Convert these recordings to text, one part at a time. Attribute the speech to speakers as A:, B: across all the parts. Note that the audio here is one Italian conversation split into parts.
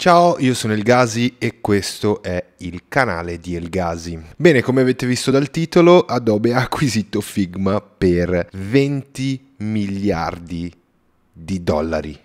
A: Ciao, io sono Elgasi e questo è il canale di Elgasi. Bene, come avete visto dal titolo, Adobe ha acquisito Figma per 20 miliardi di dollari.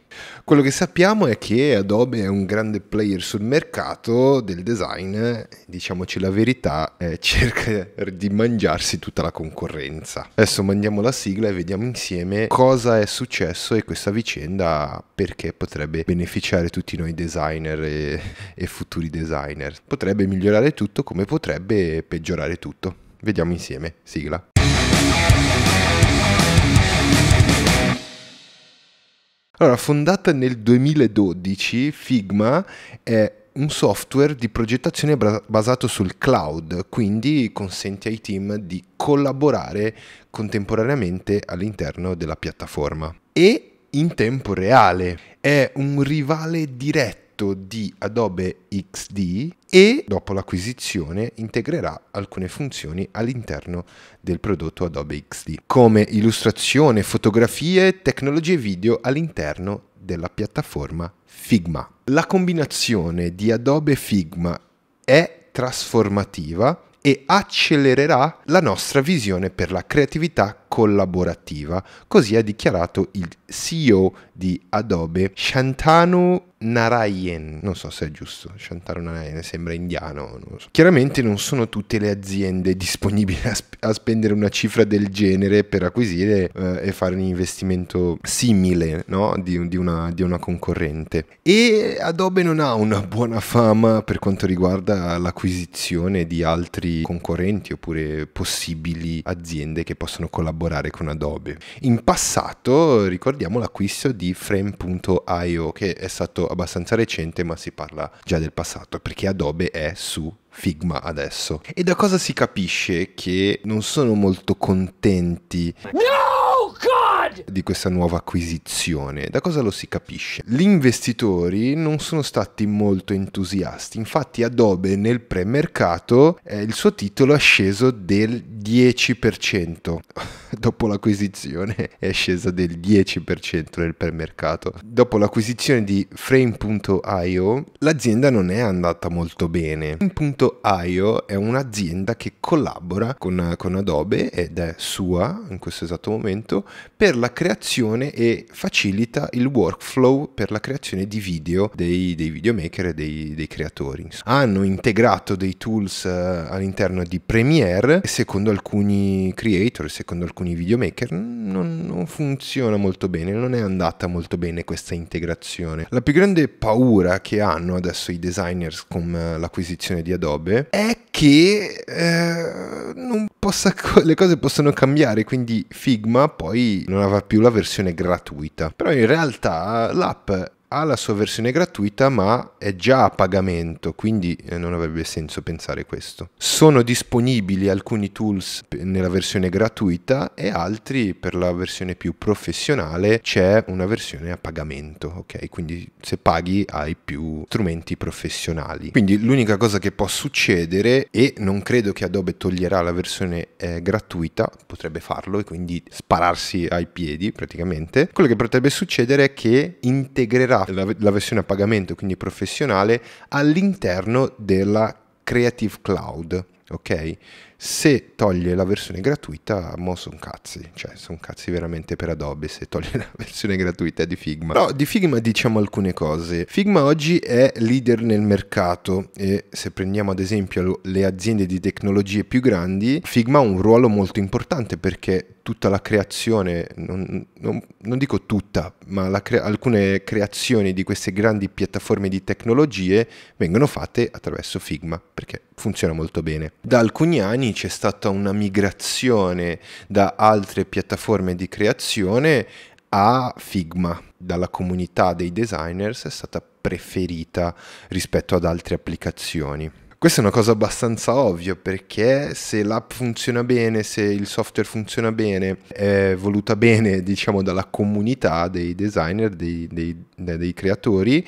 A: Quello che sappiamo è che Adobe è un grande player sul mercato del design, diciamoci la verità, eh, cerca di mangiarsi tutta la concorrenza. Adesso mandiamo la sigla e vediamo insieme cosa è successo e questa vicenda perché potrebbe beneficiare tutti noi designer e, e futuri designer. Potrebbe migliorare tutto come potrebbe peggiorare tutto. Vediamo insieme, sigla. Allora, fondata nel 2012, Figma è un software di progettazione basato sul cloud, quindi consente ai team di collaborare contemporaneamente all'interno della piattaforma. E in tempo reale. È un rivale diretto pacchetto di Adobe XD e dopo l'acquisizione integrerà alcune funzioni all'interno del prodotto Adobe XD, come illustrazione, fotografie, tecnologie video all'interno della piattaforma Figma. La combinazione di Adobe Figma è trasformativa e accelererà la nostra visione per la creatività collaborativa, così ha dichiarato il CEO di Adobe Shantanu Narayen, non so se è giusto, Shantanu Narayen sembra indiano, non so. Chiaramente non sono tutte le aziende disponibili a, sp- a spendere una cifra del genere per acquisire eh, e fare un investimento simile no? di, di, una, di, una, concorrente. E Adobe non ha una buona fama per quanto riguarda l'acquisizione di altri concorrenti oppure possibili aziende che possono collaborare collaborare con Adobe. In passato ricordiamo l'acquisto di frame.io che è stato abbastanza recente ma si parla già del passato perché Adobe è su Figma adesso. E da cosa si capisce che non sono molto contenti? No! di questa nuova acquisizione. Da cosa lo si capisce? Gli investitori non sono stati molto entusiasti, infatti Adobe nel premercato eh, il suo titolo è sceso del 10%, dopo l'acquisizione è scesa del 10% nel premercato. Dopo l'acquisizione di frame.io l'azienda non è andata molto bene. Frame.io è un'azienda che collabora con, con Adobe ed è sua in questo esatto momento per per la creazione e facilita il workflow per la creazione di video dei, dei videomaker e dei, dei creatori. Hanno integrato dei tools eh, all'interno di Premiere e secondo alcuni creator, secondo alcuni videomaker, non, non funziona molto bene, non è andata molto bene questa integrazione. La più grande paura che hanno adesso i designers con eh, l'acquisizione di Adobe è che eh, possa, le cose possono cambiare, quindi Figma poi non avrà più la versione gratuita. Però in realtà l'app ha la sua versione gratuita ma è già a pagamento, quindi eh, non avrebbe senso pensare questo. Sono disponibili alcuni tools nella versione gratuita e altri per la versione più professionale c'è una versione a pagamento, ok? Quindi se paghi hai più strumenti professionali. Quindi l'unica cosa che può succedere e non credo che Adobe toglierà la versione eh, gratuita, potrebbe farlo e quindi spararsi ai piedi praticamente, quello che potrebbe succedere è che integrerà la, la, versione a pagamento, quindi professionale, all'interno della Creative Cloud. Ok? se toglie la versione gratuita, mo son cazzi, cioè sono cazzi veramente per Adobe se toglie la versione gratuita di Figma. Però di Figma diciamo alcune cose. Figma oggi è leader nel mercato e se prendiamo ad esempio le aziende di tecnologie più grandi, Figma ha un ruolo molto importante perché tutta la creazione, non, non, non dico tutta, ma cre- alcune creazioni di queste grandi piattaforme di tecnologie vengono fatte attraverso Figma, perché funziona molto bene. Da alcuni anni c'è stata una migrazione da altre piattaforme di creazione a Figma, dalla comunità dei designers è stata preferita rispetto ad altre applicazioni. Questa è una cosa abbastanza ovvia perché se l'app funziona bene, se il software funziona bene, è voluta bene diciamo dalla comunità dei designer, dei, dei, dei creatori,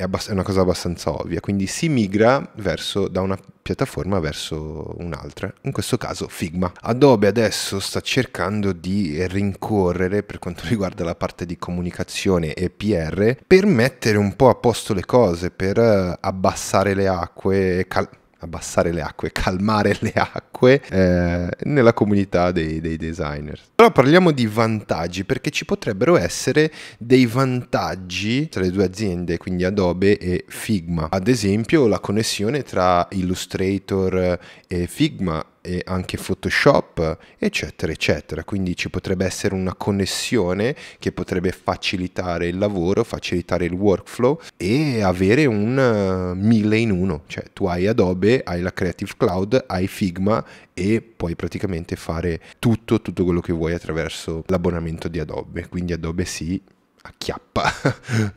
A: è, abbast- è una cosa abbastanza ovvia, quindi si migra verso, da una piattaforma verso un'altra, in questo caso Figma. Adobe adesso sta cercando di rincorrere per quanto riguarda la parte di comunicazione e PR per mettere un po' a posto le cose, per eh, abbassare le acque, cal- abbassare le acque, calmare le acque eh, nella comunità dei, dei designer. Allora parliamo di vantaggi perché ci potrebbero essere dei vantaggi tra le due aziende, quindi Adobe e Figma. Ad esempio la connessione tra Illustrator e Figma e anche Photoshop, eccetera, eccetera. Quindi ci potrebbe essere una connessione che potrebbe facilitare il lavoro, facilitare il workflow e avere un uh, mille in uno. Cioè tu hai Adobe, hai la Creative Cloud, hai Figma e puoi praticamente fare tutto, tutto quello che vuoi attraverso l'abbonamento di Adobe. Quindi Adobe sì, acchiappa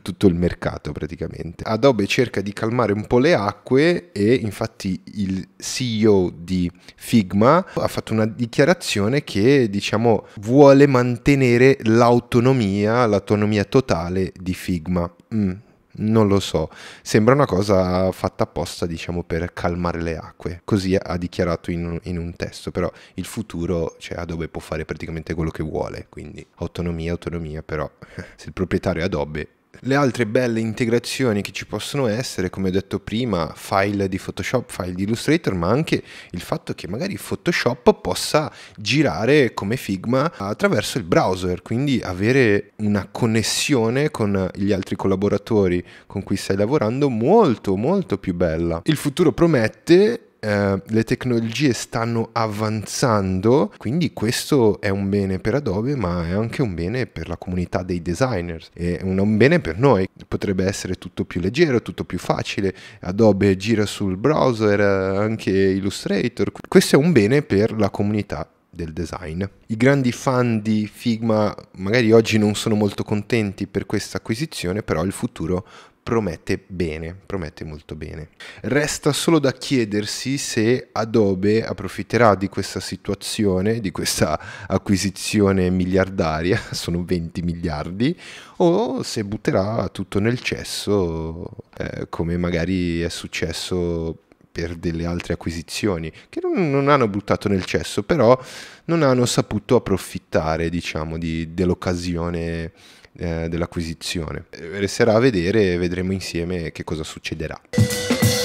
A: tutto il mercato praticamente. Adobe cerca di calmare un po' le acque e infatti il CEO di Figma ha fatto una dichiarazione che diciamo vuole mantenere l'autonomia, l'autonomia totale di Figma. Mm, non lo so, sembra una cosa fatta apposta, diciamo, per calmare le acque, così ha dichiarato in un, in un testo, però il futuro, cioè Adobe può fare praticamente quello che vuole, quindi autonomia, autonomia, però se il proprietario è Adobe le altre belle integrazioni che ci possono essere, come ho detto prima, file di Photoshop, file di Illustrator, ma anche il fatto che magari Photoshop possa girare come Figma attraverso il browser, quindi avere una connessione con gli altri collaboratori con cui stai lavorando molto molto più bella. Il futuro promette eh, le tecnologie stanno avanzando, quindi questo è un bene per Adobe, ma è anche un bene per la comunità dei designers, è un, un bene per noi, potrebbe essere tutto più leggero, tutto più facile, Adobe gira sul browser, eh, anche Illustrator, questo è un bene per la comunità del design. I grandi fan di Figma magari oggi non sono molto contenti per questa acquisizione, però il futuro promette bene, promette molto bene. Resta solo da chiedersi se Adobe approfitterà di questa situazione, di questa acquisizione miliardaria, sono 20 miliardi, o se butterà tutto nel cesso eh, come magari è successo per delle altre acquisizioni che non, non, hanno buttato nel cesso, però non hanno saputo approfittare, diciamo, di, dell'occasione eh, dell'acquisizione. Eh, resterà a vedere, e vedremo insieme che cosa succederà.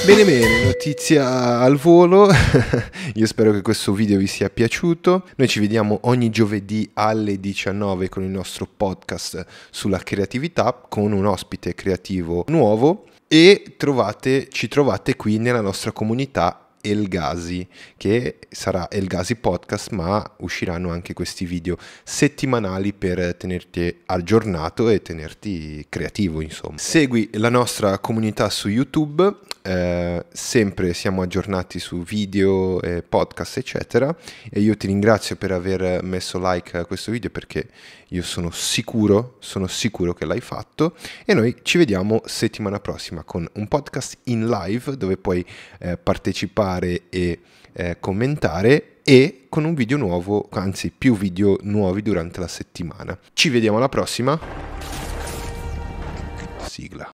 A: Bene bene, notizia al volo, io spero che questo video vi sia piaciuto, noi ci vediamo ogni giovedì alle 19 con il nostro podcast sulla creatività con un ospite creativo nuovo e trovate, ci trovate qui nella nostra comunità Elgasi, che sarà Elgasi Podcast, ma usciranno anche questi video settimanali per tenerti aggiornato e tenerti creativo, insomma. Segui la nostra comunità su YouTube, eh, sempre siamo aggiornati su video, eh, podcast, eccetera, e io ti ringrazio per aver messo like a questo video perché io sono sicuro, sono sicuro che l'hai fatto e noi ci vediamo settimana prossima con un podcast in live dove puoi eh, partecipare partecipare e eh, commentare e con un video nuovo, anzi più video nuovi durante la settimana. Ci vediamo alla prossima. Sigla.